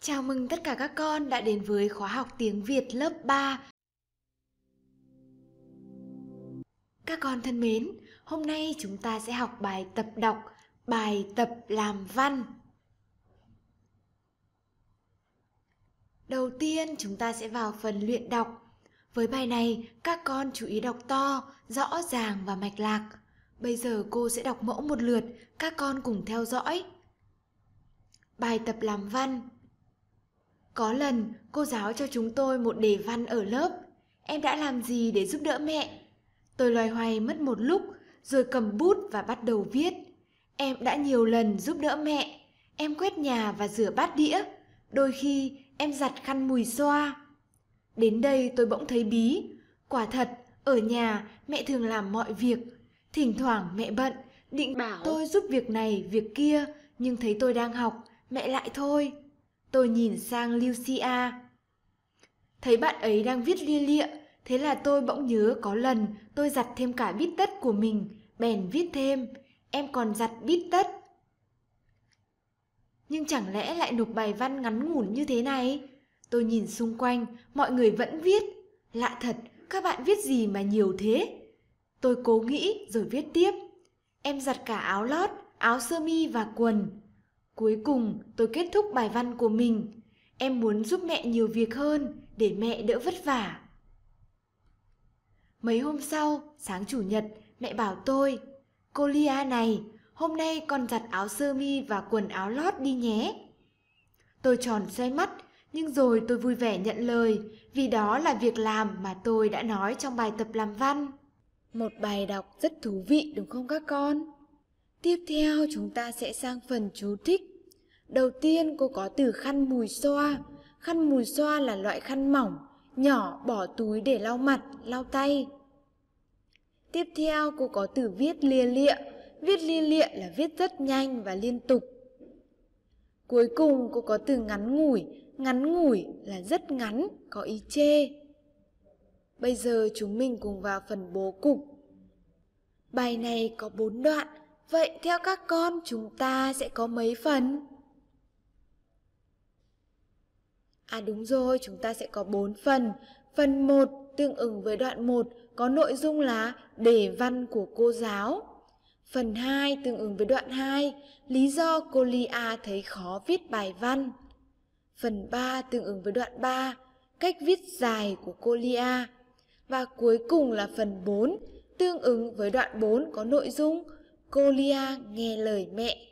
Chào mừng tất cả các con đã đến với khóa học tiếng Việt lớp 3. Các con thân mến, hôm nay chúng ta sẽ học bài tập đọc, bài tập làm văn. Đầu tiên chúng ta sẽ vào phần luyện đọc. Với bài này, các con chú ý đọc to, rõ ràng và mạch lạc. Bây giờ cô sẽ đọc mẫu một lượt, các con cùng theo dõi. Bài tập làm văn có lần cô giáo cho chúng tôi một đề văn ở lớp. Em đã làm gì để giúp đỡ mẹ? Tôi loay hoay mất một lúc rồi cầm bút và bắt đầu viết. Em đã nhiều lần giúp đỡ mẹ. Em quét nhà và rửa bát đĩa. Đôi khi em giặt khăn mùi xoa. Đến đây tôi bỗng thấy bí. Quả thật, ở nhà mẹ thường làm mọi việc. Thỉnh thoảng mẹ bận, định bảo tôi giúp việc này, việc kia. Nhưng thấy tôi đang học, mẹ lại thôi Tôi nhìn sang Lucia. Thấy bạn ấy đang viết lia lịa, thế là tôi bỗng nhớ có lần tôi giặt thêm cả bít tất của mình, bèn viết thêm, em còn giặt bít tất. Nhưng chẳng lẽ lại nộp bài văn ngắn ngủn như thế này? Tôi nhìn xung quanh, mọi người vẫn viết. Lạ thật, các bạn viết gì mà nhiều thế? Tôi cố nghĩ rồi viết tiếp. Em giặt cả áo lót, áo sơ mi và quần. Cuối cùng tôi kết thúc bài văn của mình. Em muốn giúp mẹ nhiều việc hơn để mẹ đỡ vất vả. Mấy hôm sau, sáng chủ nhật, mẹ bảo tôi Cô Lia này, hôm nay con giặt áo sơ mi và quần áo lót đi nhé. Tôi tròn xoay mắt, nhưng rồi tôi vui vẻ nhận lời vì đó là việc làm mà tôi đã nói trong bài tập làm văn. Một bài đọc rất thú vị đúng không các con? Tiếp theo chúng ta sẽ sang phần chú thích. Đầu tiên cô có từ khăn mùi xoa. Khăn mùi xoa là loại khăn mỏng, nhỏ bỏ túi để lau mặt, lau tay. Tiếp theo cô có từ viết lia lịa. Viết lia lịa là viết rất nhanh và liên tục. Cuối cùng cô có từ ngắn ngủi. Ngắn ngủi là rất ngắn, có ý chê. Bây giờ chúng mình cùng vào phần bố cục. Bài này có 4 đoạn Vậy theo các con chúng ta sẽ có mấy phần? À đúng rồi, chúng ta sẽ có 4 phần. Phần 1 tương ứng với đoạn 1 có nội dung là đề văn của cô giáo. Phần 2 tương ứng với đoạn 2, lý do cô Lia thấy khó viết bài văn. Phần 3 tương ứng với đoạn 3, cách viết dài của cô Lia. Và cuối cùng là phần 4, tương ứng với đoạn 4 có nội dung Cô Lia nghe lời mẹ.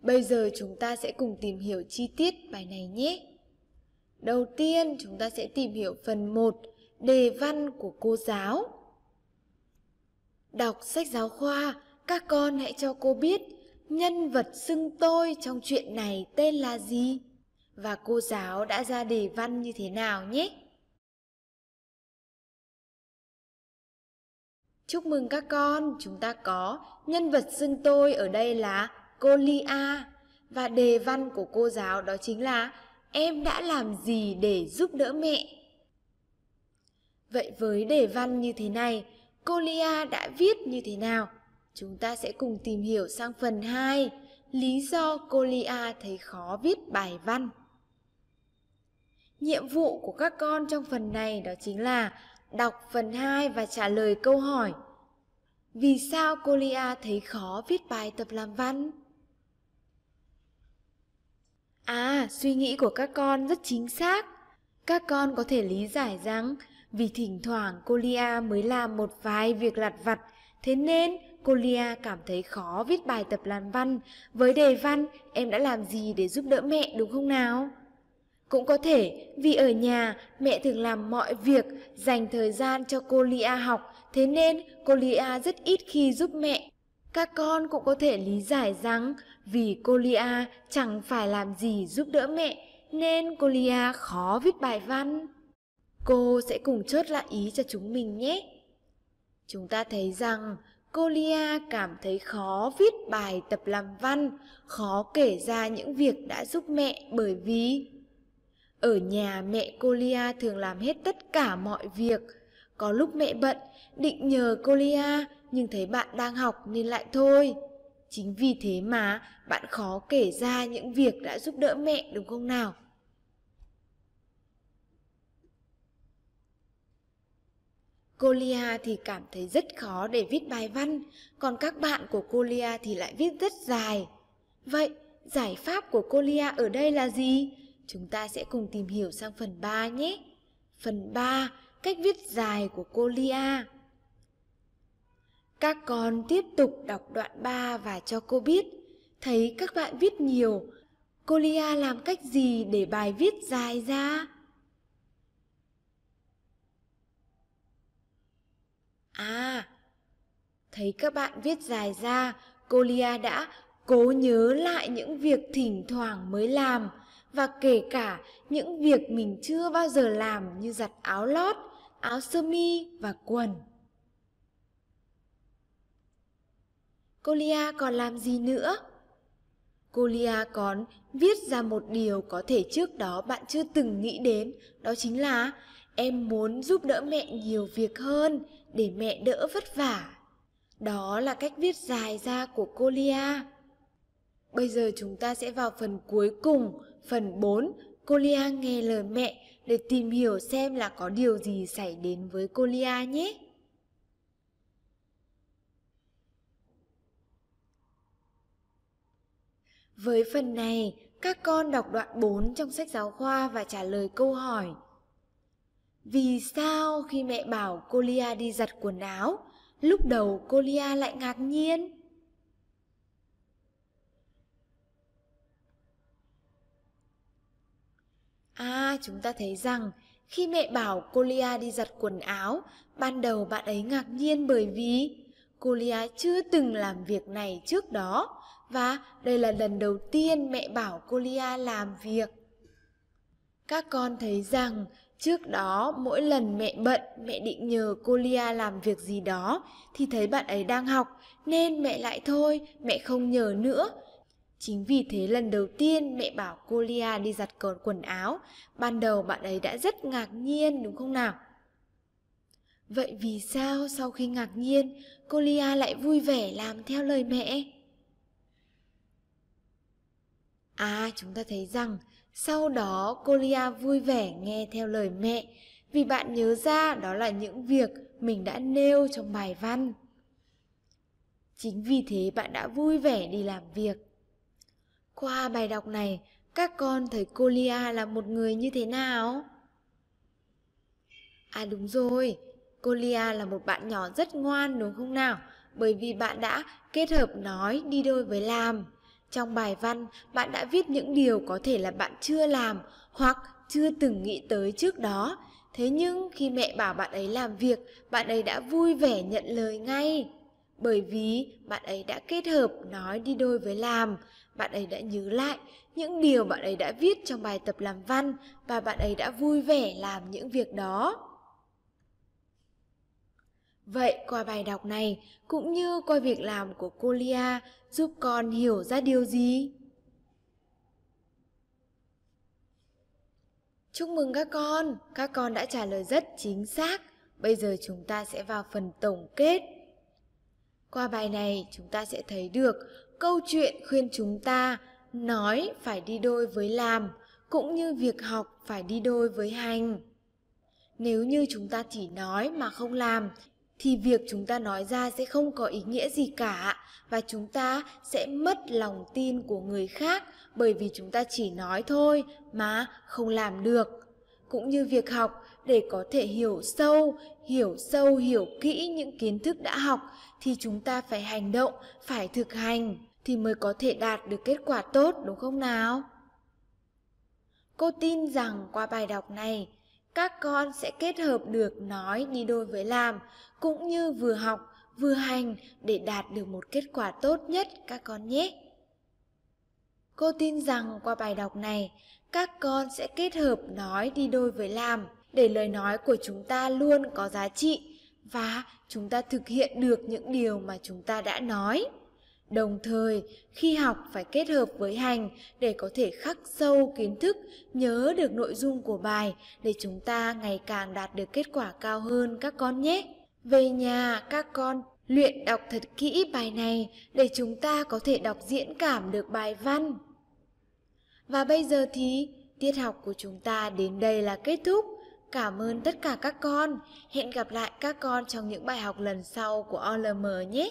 Bây giờ chúng ta sẽ cùng tìm hiểu chi tiết bài này nhé. Đầu tiên chúng ta sẽ tìm hiểu phần 1 đề văn của cô giáo. Đọc sách giáo khoa, các con hãy cho cô biết nhân vật xưng tôi trong chuyện này tên là gì và cô giáo đã ra đề văn như thế nào nhé. Chúc mừng các con, chúng ta có nhân vật xưng tôi ở đây là cô Lia và đề văn của cô giáo đó chính là em đã làm gì để giúp đỡ mẹ? Vậy với đề văn như thế này, cô Lia đã viết như thế nào? Chúng ta sẽ cùng tìm hiểu sang phần 2, lý do cô Lia thấy khó viết bài văn. Nhiệm vụ của các con trong phần này đó chính là Đọc phần 2 và trả lời câu hỏi Vì sao Colia thấy khó viết bài tập làm văn? À, suy nghĩ của các con rất chính xác. Các con có thể lý giải rằng vì thỉnh thoảng Colia mới làm một vài việc lặt vặt, thế nên Colia cảm thấy khó viết bài tập làm văn. Với đề văn, em đã làm gì để giúp đỡ mẹ đúng không nào? Cũng có thể vì ở nhà mẹ thường làm mọi việc, dành thời gian cho cô Lia học, thế nên cô Lia rất ít khi giúp mẹ. Các con cũng có thể lý giải rằng vì cô Lia chẳng phải làm gì giúp đỡ mẹ nên cô Lia khó viết bài văn. Cô sẽ cùng chốt lại ý cho chúng mình nhé. Chúng ta thấy rằng cô Lia cảm thấy khó viết bài tập làm văn, khó kể ra những việc đã giúp mẹ bởi vì ở nhà mẹ cô Lia thường làm hết tất cả mọi việc. Có lúc mẹ bận, định nhờ cô Lia nhưng thấy bạn đang học nên lại thôi. Chính vì thế mà bạn khó kể ra những việc đã giúp đỡ mẹ đúng không nào? Cô Lia thì cảm thấy rất khó để viết bài văn, còn các bạn của cô Lia thì lại viết rất dài. Vậy, giải pháp của cô Lia ở đây là gì? Chúng ta sẽ cùng tìm hiểu sang phần 3 nhé. Phần 3, cách viết dài của cô Lia. Các con tiếp tục đọc đoạn 3 và cho cô biết. Thấy các bạn viết nhiều, cô Lia làm cách gì để bài viết dài ra? À, thấy các bạn viết dài ra, cô Lia đã cố nhớ lại những việc thỉnh thoảng mới làm – và kể cả những việc mình chưa bao giờ làm như giặt áo lót, áo sơ mi và quần. Colia còn làm gì nữa? Colia còn viết ra một điều có thể trước đó bạn chưa từng nghĩ đến, đó chính là em muốn giúp đỡ mẹ nhiều việc hơn để mẹ đỡ vất vả. Đó là cách viết dài ra của Colia. Bây giờ chúng ta sẽ vào phần cuối cùng Phần 4, Colia nghe lời mẹ để tìm hiểu xem là có điều gì xảy đến với Colia nhé. Với phần này, các con đọc đoạn 4 trong sách giáo khoa và trả lời câu hỏi Vì sao khi mẹ bảo Colia đi giặt quần áo, lúc đầu Colia lại ngạc nhiên? À, chúng ta thấy rằng khi mẹ bảo Colia đi giặt quần áo, ban đầu bạn ấy ngạc nhiên bởi vì Colia chưa từng làm việc này trước đó và đây là lần đầu tiên mẹ bảo Colia làm việc. Các con thấy rằng trước đó mỗi lần mẹ bận mẹ định nhờ Colia làm việc gì đó thì thấy bạn ấy đang học nên mẹ lại thôi, mẹ không nhờ nữa Chính vì thế lần đầu tiên mẹ bảo cô Lia đi giặt cờn quần áo, ban đầu bạn ấy đã rất ngạc nhiên đúng không nào? Vậy vì sao sau khi ngạc nhiên, cô Lia lại vui vẻ làm theo lời mẹ? À, chúng ta thấy rằng sau đó cô Lia vui vẻ nghe theo lời mẹ vì bạn nhớ ra đó là những việc mình đã nêu trong bài văn. Chính vì thế bạn đã vui vẻ đi làm việc. Qua bài đọc này, các con thấy cô Lia là một người như thế nào? À đúng rồi, cô Lia là một bạn nhỏ rất ngoan đúng không nào? Bởi vì bạn đã kết hợp nói đi đôi với làm. Trong bài văn, bạn đã viết những điều có thể là bạn chưa làm hoặc chưa từng nghĩ tới trước đó. Thế nhưng khi mẹ bảo bạn ấy làm việc, bạn ấy đã vui vẻ nhận lời ngay. Bởi vì bạn ấy đã kết hợp nói đi đôi với làm, bạn ấy đã nhớ lại những điều bạn ấy đã viết trong bài tập làm văn và bạn ấy đã vui vẻ làm những việc đó Vậy qua bài đọc này cũng như qua việc làm của cô Lia giúp con hiểu ra điều gì? Chúc mừng các con, các con đã trả lời rất chính xác. Bây giờ chúng ta sẽ vào phần tổng kết. Qua bài này chúng ta sẽ thấy được câu chuyện khuyên chúng ta nói phải đi đôi với làm cũng như việc học phải đi đôi với hành nếu như chúng ta chỉ nói mà không làm thì việc chúng ta nói ra sẽ không có ý nghĩa gì cả và chúng ta sẽ mất lòng tin của người khác bởi vì chúng ta chỉ nói thôi mà không làm được cũng như việc học để có thể hiểu sâu hiểu sâu hiểu kỹ những kiến thức đã học thì chúng ta phải hành động phải thực hành thì mới có thể đạt được kết quả tốt đúng không nào cô tin rằng qua bài đọc này các con sẽ kết hợp được nói đi đôi với làm cũng như vừa học vừa hành để đạt được một kết quả tốt nhất các con nhé cô tin rằng qua bài đọc này các con sẽ kết hợp nói đi đôi với làm để lời nói của chúng ta luôn có giá trị và chúng ta thực hiện được những điều mà chúng ta đã nói đồng thời khi học phải kết hợp với hành để có thể khắc sâu kiến thức nhớ được nội dung của bài để chúng ta ngày càng đạt được kết quả cao hơn các con nhé về nhà các con luyện đọc thật kỹ bài này để chúng ta có thể đọc diễn cảm được bài văn và bây giờ thì tiết học của chúng ta đến đây là kết thúc Cảm ơn tất cả các con. Hẹn gặp lại các con trong những bài học lần sau của OLM nhé.